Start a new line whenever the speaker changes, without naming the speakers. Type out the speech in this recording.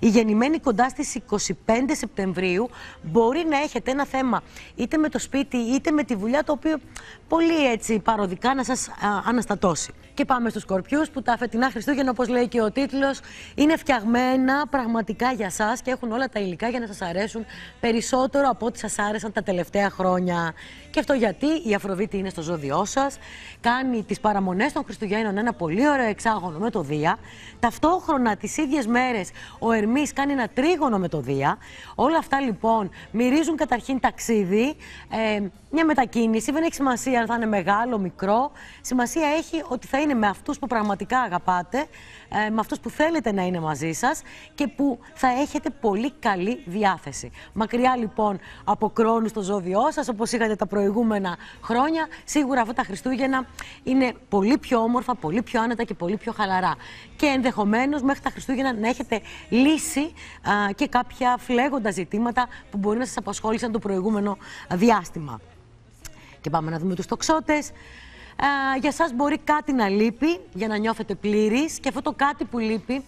Η γεννημένοι κοντά στις 25 Σεπτεμβρίου μπορεί να έχετε ένα θέμα είτε με το σπίτι είτε με τη δουλειά, το οποίο πολύ έτσι παροδικά να σας αναστατώσει. Και πάμε στους Σκορπιούς που τα φετινά Χριστούγεννα, όπως λέει και ο τίτλος, είναι φτιαγμένα πραγματικά για εσά και έχουν όλα τα υλικά για να σας αρέσουν περισσότερο από ό,τι σας άρεσαν τα τελευταία χρόνια. Και αυτό γιατί η Αφροδίτη είναι στο ζώδιό σας, κάνει τις παραμονές των Χριστουγέννων ένα πολύ ωραίο εξάγωνο με το Δία. Ταυτόχρονα τις ίδιες μέρες ο κάνει ένα τρίγωνο με το Δία. Όλα αυτά λοιπόν μυρίζουν καταρχήν ταξίδι. Ε, μια μετακίνηση. Δεν έχει σημασία αν θα είναι μεγάλο, μικρό. Σημασία έχει ότι θα είναι με αυτούς που πραγματικά αγαπάτε, ε, με αυτούς που θέλετε να είναι μαζί σας και που θα έχετε πολύ καλή διάθεση. Μακριά λοιπόν από κρόνους στο ζώδιό σας, όπως είχατε τα προηγούμενα χρόνια, σίγουρα αυτά τα Χριστούγεννα είναι πολύ πιο όμορφα, πολύ πιο άνετα και πολύ πιο χαλαρά. Και ενδεχομένως μέχρι τα Χριστούγεννα να έχετε λύσει και κάποια φλέγοντα ζητήματα που μπορεί να σας απασχόλησαν το προηγούμενο διάστημα και πάμε να δούμε τους τοξότες. Ε, για σας μπορεί κάτι να λείπει για να νιώθετε πλήρης και αυτό το κάτι που λείπει